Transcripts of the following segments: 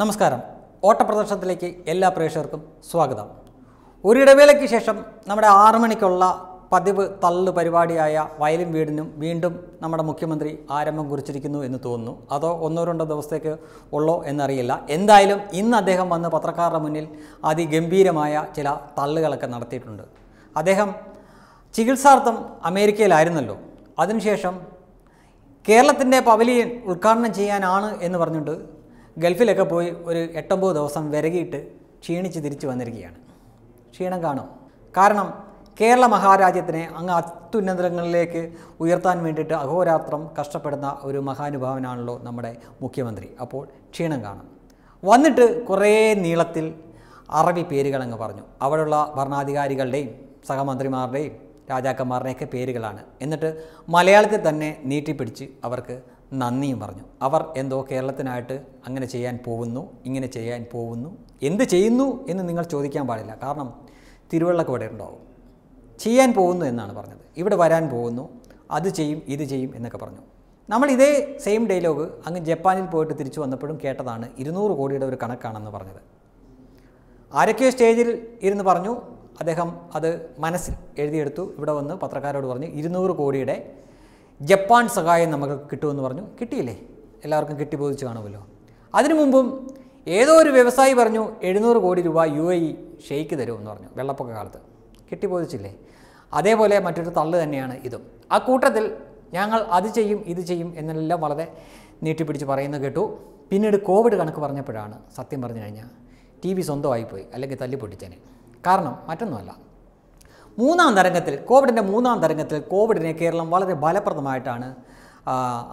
നമസ്കാരം ഓട്ടപ്രദർശനത്തിലേക്ക് എല്ലാ പ്രേക്ഷകർക്കും സ്വാഗതം ഒരിടവേളയ്ക്ക് ശേഷം നമ്മുടെ ആറു മണിക്കുള്ള പതിവ് തള്ളു പരിപാടിയായ വയലും വീടിനും വീണ്ടും നമ്മുടെ മുഖ്യമന്ത്രി ആരംഭം കുറിച്ചിരിക്കുന്നു എന്ന് തോന്നുന്നു അതോ ഒന്നോ രണ്ടോ ദിവസത്തേക്ക് ഉള്ളോ എന്നറിയില്ല എന്തായാലും ഇന്ന് അദ്ദേഹം വന്ന് പത്രക്കാരുടെ മുന്നിൽ അതിഗംഭീരമായ ചില തള്ളുകളൊക്കെ നടത്തിയിട്ടുണ്ട് അദ്ദേഹം ചികിത്സാർത്ഥം അമേരിക്കയിലായിരുന്നല്ലോ അതിനുശേഷം കേരളത്തിൻ്റെ പവലിയൻ ഉദ്ഘാടനം ചെയ്യാനാണ് എന്ന് പറഞ്ഞിട്ട് ഗൾഫിലൊക്കെ പോയി ഒരു എട്ടൊമ്പത് ദിവസം വിരകിയിട്ട് ക്ഷീണിച്ച് തിരിച്ചു വന്നിരിക്കുകയാണ് ക്ഷീണം കാണും കാരണം കേരള മഹാരാജ്യത്തിനെ അങ്ങ് അത്യുന്നതങ്ങളിലേക്ക് ഉയർത്താൻ വേണ്ടിയിട്ട് അഹോരാത്രം കഷ്ടപ്പെടുന്ന ഒരു മഹാനുഭാവനാണല്ലോ നമ്മുടെ മുഖ്യമന്ത്രി അപ്പോൾ ക്ഷീണം കാണും വന്നിട്ട് കുറേ നീളത്തിൽ അറബി പേരുകൾ അങ്ങ് പറഞ്ഞു അവിടെയുള്ള ഭരണാധികാരികളുടെയും സഹമന്ത്രിമാരുടെയും രാജാക്കന്മാരുടെയൊക്കെ പേരുകളാണ് എന്നിട്ട് മലയാളത്തിൽ തന്നെ നീട്ടിപ്പിടിച്ച് അവർക്ക് നന്ദിയും പറഞ്ഞു അവർ എന്തോ കേരളത്തിനായിട്ട് അങ്ങനെ ചെയ്യാൻ പോകുന്നു ഇങ്ങനെ ചെയ്യാൻ പോകുന്നു എന്ത് ചെയ്യുന്നു എന്ന് നിങ്ങൾ ചോദിക്കാൻ പാടില്ല കാരണം തിരുവള്ളക്ക് ഇവിടെ ഉണ്ടാവും ചെയ്യാൻ പോകുന്നു എന്നാണ് പറഞ്ഞത് ഇവിടെ വരാൻ പോകുന്നു അത് ചെയ്യും ഇത് ചെയ്യും എന്നൊക്കെ പറഞ്ഞു നമ്മൾ ഇതേ സെയിം ഡയലോഗ് അങ്ങ് ജപ്പാനിൽ പോയിട്ട് തിരിച്ചു വന്നപ്പോഴും കേട്ടതാണ് ഇരുന്നൂറ് കോടിയുടെ ഒരു കണക്കാണെന്ന് പറഞ്ഞത് ആരൊക്കെയോ സ്റ്റേജിൽ ഇരുന്ന് പറഞ്ഞു അദ്ദേഹം അത് മനസ്സിൽ എഴുതിയെടുത്തു ഇവിടെ വന്ന് പത്രക്കാരോട് പറഞ്ഞു ഇരുന്നൂറ് കോടിയുടെ ജപ്പാൻ സഹായം നമുക്ക് കിട്ടുമെന്ന് പറഞ്ഞു കിട്ടിയില്ലേ എല്ലാവർക്കും കിട്ടി ബോധിച്ച് കാണുമല്ലോ അതിനു മുമ്പും ഏതോ ഒരു വ്യവസായി പറഞ്ഞു എഴുന്നൂറ് കോടി രൂപ യു എ ഇ ഷെയ്ക്ക് തരുമെന്ന് പറഞ്ഞു വെള്ളപ്പൊക്ക കാലത്ത് കിട്ടി ബോധിച്ചില്ലേ അതേപോലെ മറ്റൊരു തള്ളു തന്നെയാണ് ഇതും ആ കൂട്ടത്തിൽ ഞങ്ങൾ അത് ചെയ്യും ഇത് ചെയ്യും എന്നെല്ലാം വളരെ നീട്ടിപ്പിടിച്ച് പറയുന്നത് കേട്ടു പിന്നീട് കോവിഡ് കണക്ക് പറഞ്ഞപ്പോഴാണ് സത്യം പറഞ്ഞു കഴിഞ്ഞാൽ ടി വി സ്വന്തമായിപ്പോയി അല്ലെങ്കിൽ തല്ലിപ്പൊട്ടിച്ചേനെ കാരണം മറ്റൊന്നുമല്ല മൂന്നാം തരംഗത്തിൽ കോവിഡിൻ്റെ മൂന്നാം തരംഗത്തിൽ കോവിഡിനെ കേരളം വളരെ ഫലപ്രദമായിട്ടാണ്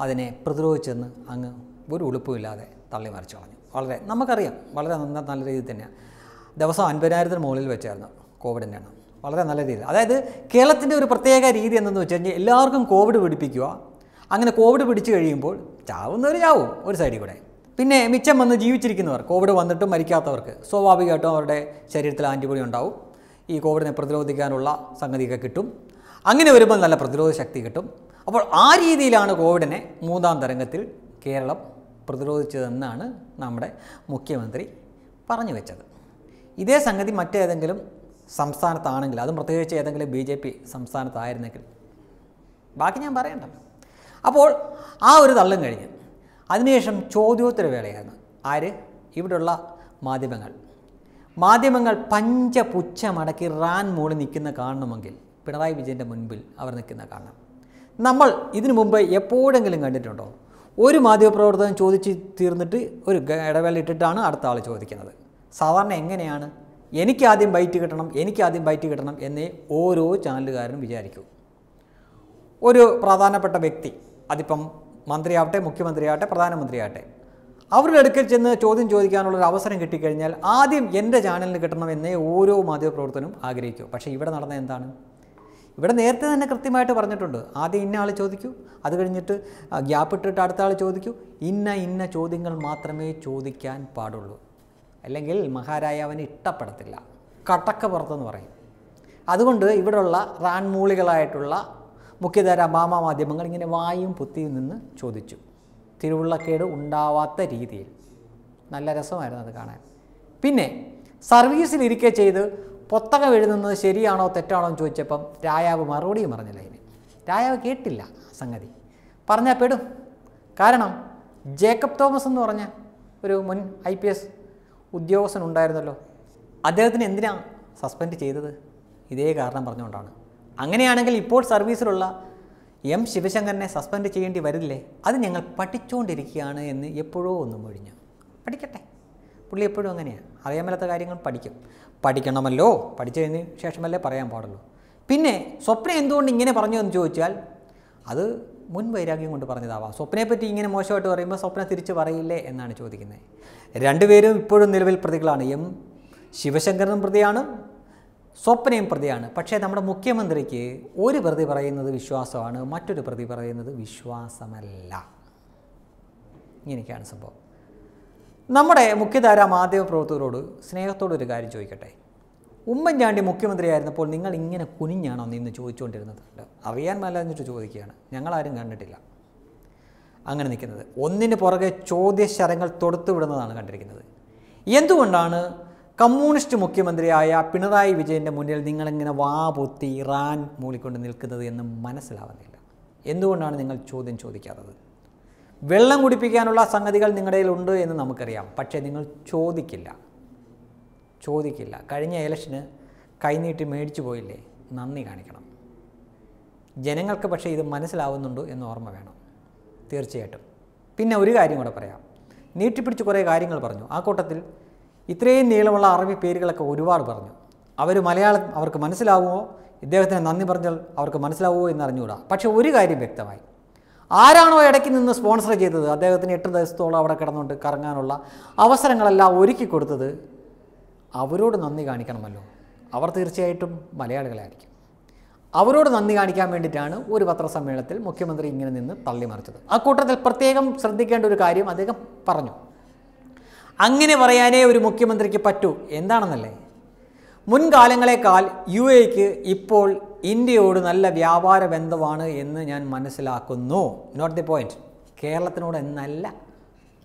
അതിനെ പ്രതിരോധിച്ചെന്ന് അങ്ങ് ഒരു ഉളുപ്പുമില്ലാതെ തള്ളിമറിച്ച് കളഞ്ഞു വളരെ നമുക്കറിയാം വളരെ നന്ന നല്ല രീതിയിൽ തന്നെയാണ് ദിവസം അൻപതിനായിരത്തിന് മുകളിൽ വെച്ചായിരുന്നു കോവിഡിൻ്റെ എണ്ണം വളരെ നല്ല രീതിയിൽ അതായത് കേരളത്തിൻ്റെ ഒരു പ്രത്യേക രീതി എന്തെന്ന് വെച്ച് കഴിഞ്ഞാൽ എല്ലാവർക്കും കോവിഡ് പിടിപ്പിക്കുക അങ്ങനെ കോവിഡ് പിടിച്ചു കഴിയുമ്പോൾ ചാവുന്നവർ ചാവും ഒരു സൈഡിൽ കൂടെ പിന്നെ മിച്ചം വന്ന് ജീവിച്ചിരിക്കുന്നവർ കോവിഡ് വന്നിട്ടും മരിക്കാത്തവർക്ക് സ്വാഭാവികമായിട്ടും അവരുടെ ശരീരത്തിൽ ആൻറ്റിബോഡി ഉണ്ടാവും ഈ കോവിഡിനെ പ്രതിരോധിക്കാനുള്ള സംഗതിയൊക്കെ കിട്ടും അങ്ങനെ വരുമ്പോൾ നല്ല പ്രതിരോധ ശക്തി കിട്ടും അപ്പോൾ ആ രീതിയിലാണ് കോവിഡിനെ മൂന്നാം തരംഗത്തിൽ കേരളം പ്രതിരോധിച്ചതെന്നാണ് നമ്മുടെ മുഖ്യമന്ത്രി പറഞ്ഞു വെച്ചത് ഇതേ സംഗതി മറ്റേതെങ്കിലും സംസ്ഥാനത്താണെങ്കിൽ അതും പ്രത്യേകിച്ച് ഏതെങ്കിലും ബി ജെ പി സംസ്ഥാനത്തായിരുന്നെങ്കിൽ ബാക്കി ഞാൻ പറയണ്ട അപ്പോൾ ആ ഒരു തള്ളും കഴിഞ്ഞ് അതിനുശേഷം ചോദ്യോത്തര ആര് ഇവിടെയുള്ള മാധ്യമങ്ങൾ മാധ്യമങ്ങൾ പഞ്ചപുച്ഛ മടക്കി റാൻ മൂളി നിൽക്കുന്ന കാണണമെങ്കിൽ പിണറായി വിജയൻ്റെ മുൻപിൽ അവർ നിൽക്കുന്ന കാണണം നമ്മൾ ഇതിനു മുമ്പ് എപ്പോഴെങ്കിലും കണ്ടിട്ടുണ്ടോ ഒരു മാധ്യമപ്രവർത്തകൻ ചോദിച്ച് തീർന്നിട്ട് ഒരു ഇട്ടിട്ടാണ് അടുത്ത ആൾ ചോദിക്കുന്നത് സാധാരണ എങ്ങനെയാണ് എനിക്ക് ആദ്യം ബൈറ്റ് കിട്ടണം എനിക്ക് ആദ്യം ബൈറ്റ് കിട്ടണം എന്നേ ഓരോ ചാനലുകാരനും വിചാരിക്കൂ ഒരു പ്രധാനപ്പെട്ട വ്യക്തി അതിപ്പം മന്ത്രിയാവട്ടെ മുഖ്യമന്ത്രിയാവട്ടെ പ്രധാനമന്ത്രിയാവട്ടെ അവരുടെ അടുക്കൽ ചെന്ന് ചോദ്യം ചോദിക്കാനുള്ള ഒരു അവസരം കിട്ടിക്കഴിഞ്ഞാൽ ആദ്യം എൻ്റെ ചാനലിന് കിട്ടണമെന്നേ ഓരോ മാധ്യമപ്രവർത്തനവും ആഗ്രഹിക്കൂ പക്ഷേ ഇവിടെ നടന്ന എന്താണ് ഇവിടെ നേരത്തെ തന്നെ കൃത്യമായിട്ട് പറഞ്ഞിട്ടുണ്ട് ആദ്യം ഇന്ന ആൾ ചോദിക്കൂ അത് കഴിഞ്ഞിട്ട് ഗ്യാപ്പ് ഇട്ടിട്ട് അടുത്ത ആൾ ചോദിക്കൂ ഇന്ന ഇന്ന ചോദ്യങ്ങൾ മാത്രമേ ചോദിക്കാൻ പാടുള്ളൂ അല്ലെങ്കിൽ മഹാരായ അവന് ഇഷ്ടപ്പെടത്തില്ല കട്ടക്ക പുറത്തെന്ന് പറയും അതുകൊണ്ട് ഇവിടെയുള്ള റാൻമൂളികളായിട്ടുള്ള മുഖ്യധാര മാമാ മാധ്യമങ്ങൾ ഇങ്ങനെ വായും പുത്തിയും നിന്ന് ചോദിച്ചു തിരുവുള്ളക്കേട് ഉണ്ടാവാത്ത രീതിയിൽ നല്ല രസമായിരുന്നു അത് കാണാൻ പിന്നെ സർവീസിലിരിക്കെ ചെയ്ത് പുസ്തകം എഴുതുന്നത് ശരിയാണോ തെറ്റാണോ എന്ന് ചോദിച്ചപ്പം രായാവ് മറുപടിയും പറഞ്ഞില്ല അതിന് രായാവ് കേട്ടില്ല സംഗതി പറഞ്ഞാൽ പെടും കാരണം ജേക്കബ് തോമസ് എന്ന് പറഞ്ഞ ഒരു മുൻ ഐ പി എസ് ഉദ്യോഗസ്ഥൻ ഉണ്ടായിരുന്നല്ലോ അദ്ദേഹത്തിന് എന്തിനാണ് സസ്പെൻഡ് ചെയ്തത് ഇതേ കാരണം പറഞ്ഞുകൊണ്ടാണ് അങ്ങനെയാണെങ്കിൽ ഇപ്പോൾ സർവീസിലുള്ള എം ശിവശങ്കരനെ സസ്പെൻഡ് ചെയ്യേണ്ടി വരില്ലേ അത് ഞങ്ങൾ പഠിച്ചുകൊണ്ടിരിക്കുകയാണ് എന്ന് എപ്പോഴോ ഒന്ന് മൊഴിഞ്ഞു പഠിക്കട്ടെ പുള്ളി എപ്പോഴും അങ്ങനെയാണ് അറിയാൻ മേലാത്ത കാര്യങ്ങൾ പഠിക്കും പഠിക്കണമല്ലോ പഠിച്ചതിന് ശേഷമല്ലേ പറയാൻ പാടുള്ളൂ പിന്നെ സ്വപ്ന എന്തുകൊണ്ട് ഇങ്ങനെ പറഞ്ഞു എന്ന് ചോദിച്ചാൽ അത് മുൻ വൈരാഗ്യം കൊണ്ട് പറഞ്ഞതാവാം സ്വപ്നയെപ്പറ്റി ഇങ്ങനെ മോശമായിട്ട് പറയുമ്പോൾ സ്വപ്ന തിരിച്ച് പറയില്ലേ എന്നാണ് ചോദിക്കുന്നത് രണ്ടുപേരും ഇപ്പോഴും നിലവിൽ പ്രതികളാണ് എം ശിവശങ്കറിനും പ്രതിയാണ് സ്വപ്നയും പ്രതിയാണ് പക്ഷേ നമ്മുടെ മുഖ്യമന്ത്രിക്ക് ഒരു പ്രതി പറയുന്നത് വിശ്വാസമാണ് മറ്റൊരു പ്രതി പറയുന്നത് വിശ്വാസമല്ല ഇങ്ങനെയൊക്കെയാണ് സംഭവം നമ്മുടെ മുഖ്യധാര മാധ്യമ പ്രവർത്തകരോട് സ്നേഹത്തോടെ ഒരു കാര്യം ചോദിക്കട്ടെ ഉമ്മൻചാണ്ടി മുഖ്യമന്ത്രിയായിരുന്നപ്പോൾ നിങ്ങൾ ഇങ്ങനെ കുനിഞ്ഞാണോ നിന്ന് ചോദിച്ചുകൊണ്ടിരുന്നത് അറിയാൻ എന്നിട്ട് ചോദിക്കുകയാണ് ഞങ്ങളാരും കണ്ടിട്ടില്ല അങ്ങനെ നിൽക്കുന്നത് ഒന്നിന് പുറകെ ചോദ്യശരങ്ങൾ തൊടുത്തു വിടുന്നതാണ് കണ്ടിരിക്കുന്നത് എന്തുകൊണ്ടാണ് കമ്മ്യൂണിസ്റ്റ് മുഖ്യമന്ത്രിയായ പിണറായി വിജയൻ്റെ മുന്നിൽ നിങ്ങളിങ്ങനെ വാ പൊത്തി ഇറാൻ മൂളിക്കൊണ്ട് നിൽക്കുന്നത് എന്ന് മനസ്സിലാവുന്നില്ല എന്തുകൊണ്ടാണ് നിങ്ങൾ ചോദ്യം ചോദിക്കാത്തത് വെള്ളം കുടിപ്പിക്കാനുള്ള സംഗതികൾ നിങ്ങളുടെ ഉണ്ട് എന്ന് നമുക്കറിയാം പക്ഷേ നിങ്ങൾ ചോദിക്കില്ല ചോദിക്കില്ല കഴിഞ്ഞ ഇലക്ഷന് കൈനീട്ടി മേടിച്ചു പോയില്ലേ നന്ദി കാണിക്കണം ജനങ്ങൾക്ക് പക്ഷേ ഇത് മനസ്സിലാവുന്നുണ്ടോ എന്ന് ഓർമ്മ വേണം തീർച്ചയായിട്ടും പിന്നെ ഒരു കാര്യം കൂടെ പറയാം നീട്ടിപ്പിടിച്ച് കുറേ കാര്യങ്ങൾ പറഞ്ഞു ആ കൂട്ടത്തിൽ ഇത്രയും നീളമുള്ള അറബി പേരുകളൊക്കെ ഒരുപാട് പറഞ്ഞു അവർ മലയാളം അവർക്ക് മനസ്സിലാവുമോ ഇദ്ദേഹത്തിന് നന്ദി പറഞ്ഞാൽ അവർക്ക് മനസ്സിലാവുമോ എന്ന് അറിഞ്ഞുകൂടാ പക്ഷേ ഒരു കാര്യം വ്യക്തമായി ആരാണോ ഇടയ്ക്ക് നിന്ന് സ്പോൺസർ ചെയ്തത് അദ്ദേഹത്തിന് എട്ട് ദിവസത്തോളം അവിടെ കിടന്നുകൊണ്ട് കറങ്ങാനുള്ള അവസരങ്ങളെല്ലാം ഒരുക്കി കൊടുത്തത് അവരോട് നന്ദി കാണിക്കണമല്ലോ അവർ തീർച്ചയായിട്ടും മലയാളികളായിരിക്കും അവരോട് നന്ദി കാണിക്കാൻ വേണ്ടിയിട്ടാണ് ഒരു പത്രസമ്മേളനത്തിൽ മുഖ്യമന്ത്രി ഇങ്ങനെ നിന്ന് തള്ളിമറിച്ചത് ആ കൂട്ടത്തിൽ പ്രത്യേകം ശ്രദ്ധിക്കേണ്ട ഒരു കാര്യം അദ്ദേഹം പറഞ്ഞു അങ്ങനെ പറയാനേ ഒരു മുഖ്യമന്ത്രിക്ക് പറ്റൂ എന്താണെന്നല്ലേ മുൻകാലങ്ങളെക്കാൾ യു എക്ക് ഇപ്പോൾ ഇന്ത്യയോട് നല്ല വ്യാപാര ബന്ധമാണ് എന്ന് ഞാൻ മനസ്സിലാക്കുന്നു നോട്ട് ദി പോയിൻറ്റ് കേരളത്തിനോട് എന്നല്ല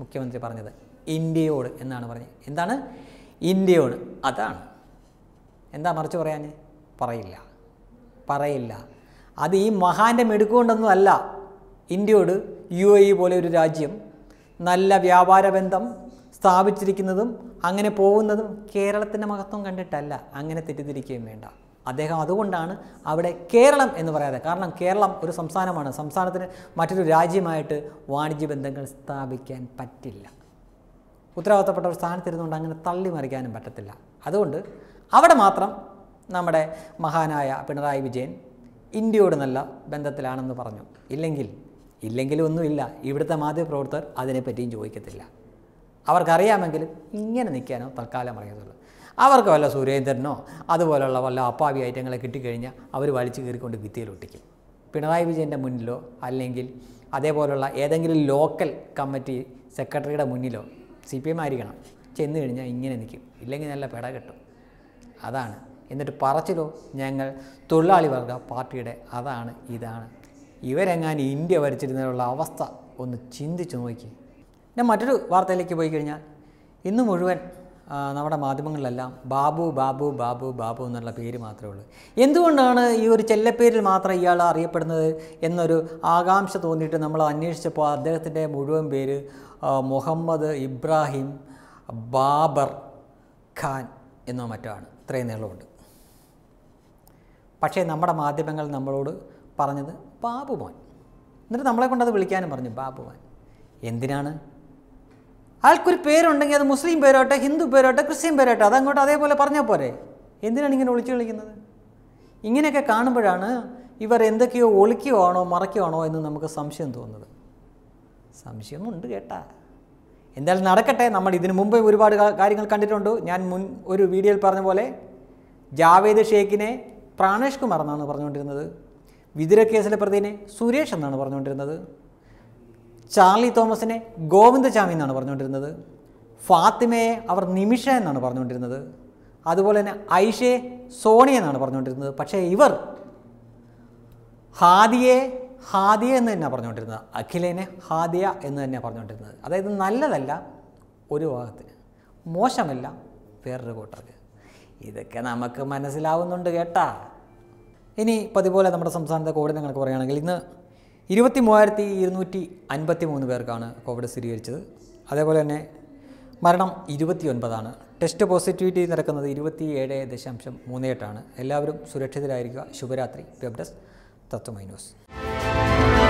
മുഖ്യമന്ത്രി പറഞ്ഞത് ഇന്ത്യയോട് എന്നാണ് പറഞ്ഞത് എന്താണ് ഇന്ത്യയോട് അതാണ് എന്താ മറിച്ച് പറയാൻ പറയില്ല പറയില്ല അത് ഈ മഹാൻ്റെ മെടുക്കുകൊണ്ടൊന്നും അല്ല ഇന്ത്യയോട് യു എ ഇ പോലെ ഒരു രാജ്യം നല്ല വ്യാപാര ബന്ധം സ്ഥാപിച്ചിരിക്കുന്നതും അങ്ങനെ പോകുന്നതും കേരളത്തിൻ്റെ മഹത്വം കണ്ടിട്ടല്ല അങ്ങനെ തെറ്റിദ്ധരിക്കുകയും വേണ്ട അദ്ദേഹം അതുകൊണ്ടാണ് അവിടെ കേരളം എന്ന് പറയാതെ കാരണം കേരളം ഒരു സംസ്ഥാനമാണ് സംസ്ഥാനത്തിന് മറ്റൊരു രാജ്യമായിട്ട് വാണിജ്യ ബന്ധങ്ങൾ സ്ഥാപിക്കാൻ പറ്റില്ല ഉത്തരവാദിത്തപ്പെട്ട ഒരു സ്ഥാനത്തിരുന്നുകൊണ്ട് അങ്ങനെ തള്ളി മറിക്കാനും പറ്റത്തില്ല അതുകൊണ്ട് അവിടെ മാത്രം നമ്മുടെ മഹാനായ പിണറായി വിജയൻ ഇന്ത്യയോട് നല്ല ബന്ധത്തിലാണെന്ന് പറഞ്ഞു ഇല്ലെങ്കിൽ ഇല്ലെങ്കിലും ഒന്നുമില്ല ഇവിടുത്തെ മാധ്യമപ്രവർത്തകർ അതിനെപ്പറ്റിയും ചോദിക്കത്തില്ല അവർക്കറിയാമെങ്കിലും ഇങ്ങനെ നിൽക്കാനോ തൽക്കാലം അറിയത്തുള്ളൂ അവർക്ക് വല്ല സുരേന്ദ്രനോ അതുപോലുള്ള വല്ല അപ്പാവി ഐറ്റങ്ങളെ കിട്ടിക്കഴിഞ്ഞാൽ അവർ വലിച്ചു കയറിക്കൊണ്ട് ഭിത്തിയിലൊട്ടിക്കും പിണറായി വിജയൻ്റെ മുന്നിലോ അല്ലെങ്കിൽ അതേപോലുള്ള ഏതെങ്കിലും ലോക്കൽ കമ്മിറ്റി സെക്രട്ടറിയുടെ മുന്നിലോ സി പി എം ആയിരിക്കണം ചെന്ന് കഴിഞ്ഞാൽ ഇങ്ങനെ നിൽക്കും ഇല്ലെങ്കിൽ നല്ല പിട കിട്ടും അതാണ് എന്നിട്ട് പറച്ചിലോ ഞങ്ങൾ തൊഴിലാളി വർഗ പാർട്ടിയുടെ അതാണ് ഇതാണ് ഇവരെങ്ങാനും ഇന്ത്യ ഭരിച്ചിരുന്നതിനുള്ള അവസ്ഥ ഒന്ന് ചിന്തിച്ചു നോക്കി ഞാൻ മറ്റൊരു വാർത്തയിലേക്ക് പോയി കഴിഞ്ഞാൽ ഇന്ന് മുഴുവൻ നമ്മുടെ മാധ്യമങ്ങളിലെല്ലാം ബാബു ബാബു ബാബു ബാബു എന്നുള്ള പേര് മാത്രമേ ഉള്ളൂ എന്തുകൊണ്ടാണ് ഈ ഒരു ചെല്ലപ്പേരിൽ മാത്രം ഇയാൾ അറിയപ്പെടുന്നത് എന്നൊരു ആകാംക്ഷ തോന്നിയിട്ട് നമ്മൾ അന്വേഷിച്ചപ്പോൾ അദ്ദേഹത്തിൻ്റെ മുഴുവൻ പേര് മുഹമ്മദ് ഇബ്രാഹിം ബാബർ ഖാൻ എന്നോ മറ്റോ ആണ് ഇത്രയും നീളമുണ്ട് പക്ഷേ നമ്മുടെ മാധ്യമങ്ങൾ നമ്മളോട് പറഞ്ഞത് ബാബുവാൻ എന്നിട്ട് നമ്മളെ കൊണ്ടത് വിളിക്കാനും പറഞ്ഞു ബാബുവാൻ എന്തിനാണ് ആൾക്കൊരു പേരുണ്ടെങ്കിൽ അത് മുസ്ലിം പേരോട്ടെ ഹിന്ദു പേരോട്ടെ ക്രിസ്ത്യൻ പേരോട്ടെ അതങ്ങോട്ട് അതേപോലെ പറഞ്ഞാൽ പോരെ എന്തിനാണ് ഇങ്ങനെ ഒളിച്ചു കളിക്കുന്നത് ഇങ്ങനെയൊക്കെ കാണുമ്പോഴാണ് ഇവർ എന്തൊക്കെയോ ഒളിക്കുവാണോ മറയ്ക്കുവാണോ എന്ന് നമുക്ക് സംശയം തോന്നുന്നത് സംശയമുണ്ട് കേട്ടാ എന്തായാലും നടക്കട്ടെ നമ്മൾ ഇതിനു മുമ്പ് ഒരുപാട് കാര്യങ്ങൾ കണ്ടിട്ടുണ്ട് ഞാൻ മുൻ ഒരു വീഡിയോയിൽ പറഞ്ഞ പോലെ ജാവേദ് ഷേഖിനെ പ്രാണേഷ് കുമാർ എന്നാണ് പറഞ്ഞുകൊണ്ടിരുന്നത് വിതുര കേസിലെ പ്രതിനെ സുരേഷ് എന്നാണ് പറഞ്ഞുകൊണ്ടിരുന്നത് ചാർലി തോമസിനെ ഗോവിന്ദചാമി എന്നാണ് പറഞ്ഞുകൊണ്ടിരുന്നത് ഫാത്തിമയെ അവർ നിമിഷ എന്നാണ് പറഞ്ഞുകൊണ്ടിരുന്നത് അതുപോലെ തന്നെ ഐഷയെ സോണിയ എന്നാണ് പറഞ്ഞുകൊണ്ടിരുന്നത് പക്ഷേ ഇവർ ഹാദിയെ ഹാദിയ എന്ന് തന്നെയാണ് പറഞ്ഞുകൊണ്ടിരുന്നത് അഖിലേനെ ഹാദിയ എന്ന് തന്നെയാണ് പറഞ്ഞുകൊണ്ടിരുന്നത് അതായത് നല്ലതല്ല ഒരു ഭാഗത്ത് മോശമല്ല വേറൊരു കൂട്ടർക്ക് ഇതൊക്കെ നമുക്ക് മനസ്സിലാവുന്നുണ്ട് കേട്ടാ ഇനി പതിപോലെ നമ്മുടെ സംസ്ഥാനത്തെ കോടതി നിങ്ങൾക്ക് പറയുകയാണെങ്കിൽ ഇന്ന് ഇരുപത്തി മൂവായിരത്തി ഇരുന്നൂറ്റി അൻപത്തി മൂന്ന് പേർക്കാണ് കോവിഡ് സ്ഥിരീകരിച്ചത് അതേപോലെ തന്നെ മരണം ഇരുപത്തി ഒൻപതാണ് ടെസ്റ്റ് പോസിറ്റിവിറ്റി നിരക്കുന്നത് ഇരുപത്തി ഏഴ് ദശാംശം മൂന്ന് എട്ടാണ് എല്ലാവരും സുരക്ഷിതരായിരിക്കുക ശുഭരാത്രി വെബ്ഡസ് തത്വമൈ ന്യൂസ്